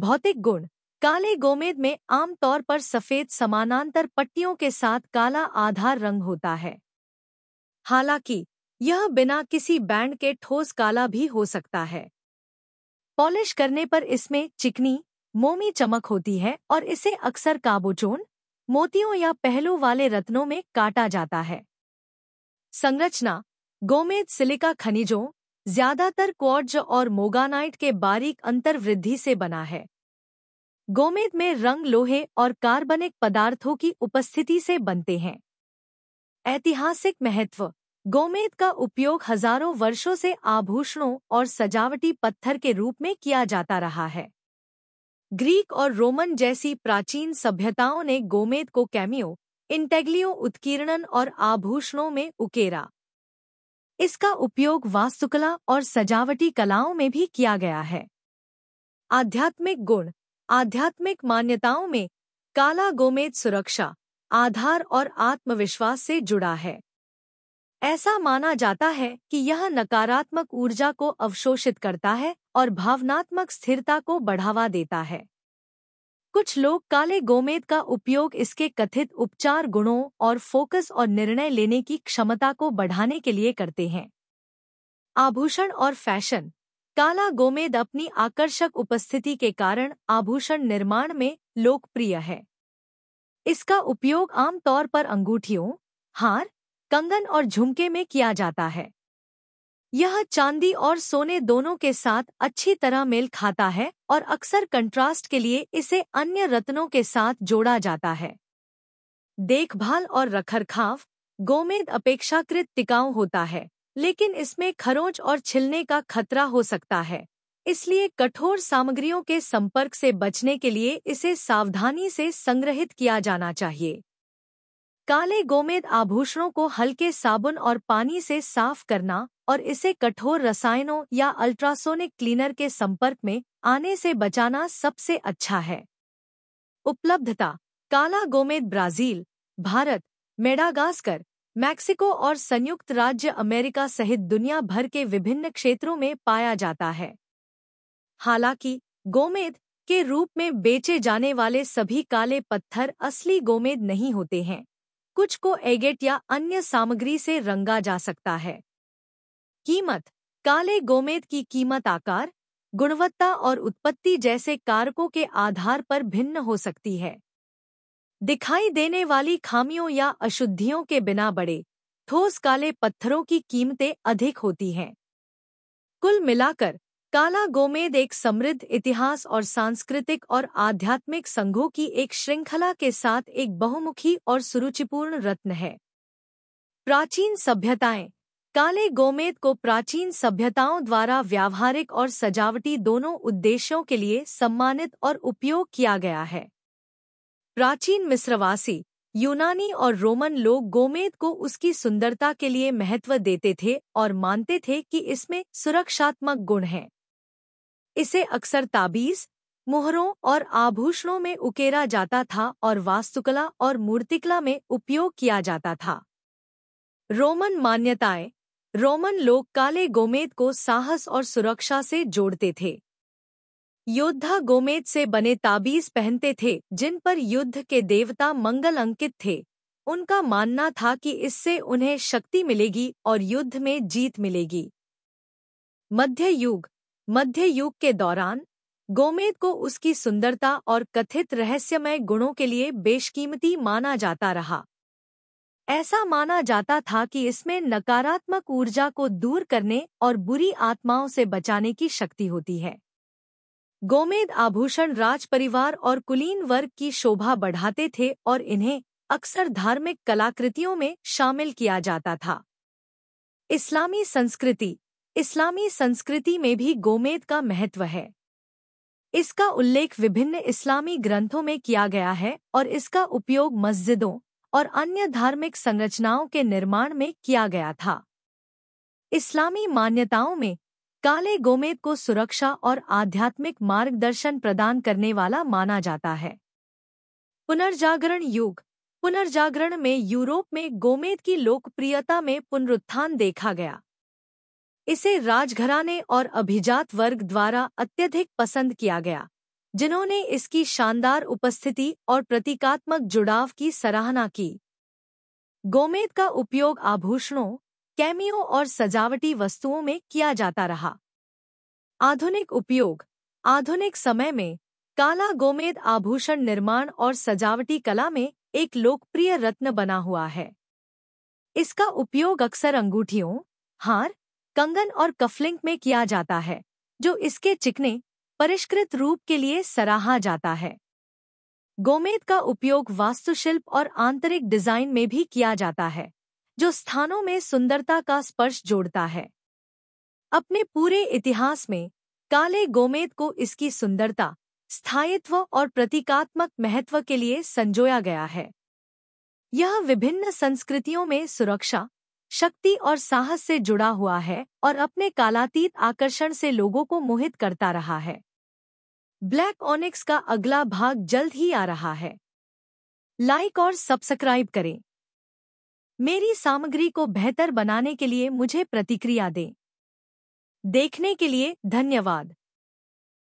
भौतिक गुण काले गोमेद में आमतौर पर सफेद समानांतर पट्टियों के साथ काला आधार रंग होता है हालांकि यह बिना किसी बैंड के ठोस काला भी हो सकता है पॉलिश करने पर इसमें चिकनी मोमी चमक होती है और इसे अक्सर काबोचोन मोतियों या पहलू वाले रत्नों में काटा जाता है संरचना गोमेद सिलिका खनिजों ज्यादातर क्वार्ज और मोगानाइट के बारीक अंतर्वृद्धि से बना है गोमेद में रंग लोहे और कार्बनिक पदार्थों की उपस्थिति से बनते हैं ऐतिहासिक महत्व गोमेद का उपयोग हजारों वर्षों से आभूषणों और सजावटी पत्थर के रूप में किया जाता रहा है ग्रीक और रोमन जैसी प्राचीन सभ्यताओं ने गोमेद को कैमियो इंटेग्लियो उत्कीर्णन और आभूषणों में उकेरा इसका उपयोग वास्तुकला और सजावटी कलाओं में भी किया गया है आध्यात्मिक गुण आध्यात्मिक मान्यताओं में काला गोमेद सुरक्षा आधार और आत्मविश्वास से जुड़ा है ऐसा माना जाता है कि यह नकारात्मक ऊर्जा को अवशोषित करता है और भावनात्मक स्थिरता को बढ़ावा देता है कुछ लोग काले गोमेद का उपयोग इसके कथित उपचार गुणों और फोकस और निर्णय लेने की क्षमता को बढ़ाने के लिए करते हैं आभूषण और फैशन काला गोमेद अपनी आकर्षक उपस्थिति के कारण आभूषण निर्माण में लोकप्रिय है इसका उपयोग आमतौर पर अंगूठियों हार कंगन और झुमके में किया जाता है यह चांदी और सोने दोनों के साथ अच्छी तरह मेल खाता है और अक्सर कंट्रास्ट के लिए इसे अन्य रत्नों के साथ जोड़ा जाता है देखभाल और रखरखाव गोमेद अपेक्षाकृत टिकाऊ होता है लेकिन इसमें खरोंच और छिलने का खतरा हो सकता है इसलिए कठोर सामग्रियों के संपर्क से बचने के लिए इसे सावधानी से संग्रहित किया जाना चाहिए काले गोमेद आभूषणों को हल्के साबुन और पानी से साफ करना और इसे कठोर रसायनों या अल्ट्रासोनिक क्लीनर के संपर्क में आने से बचाना सबसे अच्छा है उपलब्धता काला गोमेद ब्राजील भारत मेडागास्कर मैक्सिको और संयुक्त राज्य अमेरिका सहित दुनिया भर के विभिन्न क्षेत्रों में पाया जाता है हालांकि गोमेद के रूप में बेचे जाने वाले सभी काले पत्थर असली गोमेद नहीं होते हैं कुछ को एगेट या अन्य सामग्री से रंगा जा सकता है कीमत काले गोमेद की कीमत आकार गुणवत्ता और उत्पत्ति जैसे कारकों के आधार पर भिन्न हो सकती है दिखाई देने वाली खामियों या अशुद्धियों के बिना बड़े ठोस काले पत्थरों की कीमतें अधिक होती हैं कुल मिलाकर काला गोमेद एक समृद्ध इतिहास और सांस्कृतिक और आध्यात्मिक संघों की एक श्रृंखला के साथ एक बहुमुखी और सुरुचिपूर्ण रत्न है प्राचीन सभ्यताएं काले गोमेद को प्राचीन सभ्यताओं द्वारा व्यावहारिक और सजावटी दोनों उद्देश्यों के लिए सम्मानित और उपयोग किया गया है प्राचीन मिस्रवासी यूनानी और रोमन लोग गोमेद को उसकी सुंदरता के लिए महत्व देते थे और मानते थे कि इसमें सुरक्षात्मक गुण हैं इसे अक्सर ताबीज मुहरों और आभूषणों में उकेरा जाता था और वास्तुकला और मूर्तिकला में उपयोग किया जाता था रोमन मान्यताएं रोमन लोग काले गोमेद को साहस और सुरक्षा से जोड़ते थे योद्धा गोमेद से बने ताबीज पहनते थे जिन पर युद्ध के देवता मंगल अंकित थे उनका मानना था कि इससे उन्हें शक्ति मिलेगी और युद्ध में जीत मिलेगी मध्य युग मध्य युग के दौरान गोमेद को उसकी सुंदरता और कथित रहस्यमय गुणों के लिए बेशकीमती माना जाता रहा ऐसा माना जाता था कि इसमें नकारात्मक ऊर्जा को दूर करने और बुरी आत्माओं से बचाने की शक्ति होती है गोमेद आभूषण राज परिवार और कुलीन वर्ग की शोभा बढ़ाते थे और इन्हें अक्सर धार्मिक कलाकृतियों में शामिल किया जाता था इस्लामी संस्कृति इस्लामी संस्कृति में भी गोमेद का महत्व है इसका उल्लेख विभिन्न इस्लामी ग्रंथों में किया गया है और इसका उपयोग मस्जिदों और अन्य धार्मिक संरचनाओं के निर्माण में किया गया था इस्लामी मान्यताओं में काले गोमेद को सुरक्षा और आध्यात्मिक मार्गदर्शन प्रदान करने वाला माना जाता है पुनर्जागरण युग पुनर्जागरण में यूरोप में गोमेद की लोकप्रियता में पुनरुत्थान देखा गया इसे राजघराने और अभिजात वर्ग द्वारा अत्यधिक पसंद किया गया जिन्होंने इसकी शानदार उपस्थिति और प्रतीकात्मक जुड़ाव की सराहना की गोमेद का उपयोग आभूषणों कैमियों और सजावटी वस्तुओं में किया जाता रहा आधुनिक उपयोग आधुनिक समय में काला गोमेद आभूषण निर्माण और सजावटी कला में एक लोकप्रिय रत्न बना हुआ है इसका उपयोग अक्सर अंगूठियों हार कंगन और कफलिंक में किया जाता है जो इसके चिकने परिष्कृत रूप के लिए सराहा जाता है गोमेद का उपयोग वास्तुशिल्प और आंतरिक डिजाइन में भी किया जाता है जो स्थानों में सुंदरता का स्पर्श जोड़ता है अपने पूरे इतिहास में काले गोमेद को इसकी सुंदरता स्थायित्व और प्रतीकात्मक महत्व के लिए संजोया गया है यह विभिन्न संस्कृतियों में सुरक्षा शक्ति और साहस से जुड़ा हुआ है और अपने कालातीत आकर्षण से लोगों को मोहित करता रहा है ब्लैक ऑनिक्स का अगला भाग जल्द ही आ रहा है लाइक और सब्सक्राइब करें मेरी सामग्री को बेहतर बनाने के लिए मुझे प्रतिक्रिया दें देखने के लिए धन्यवाद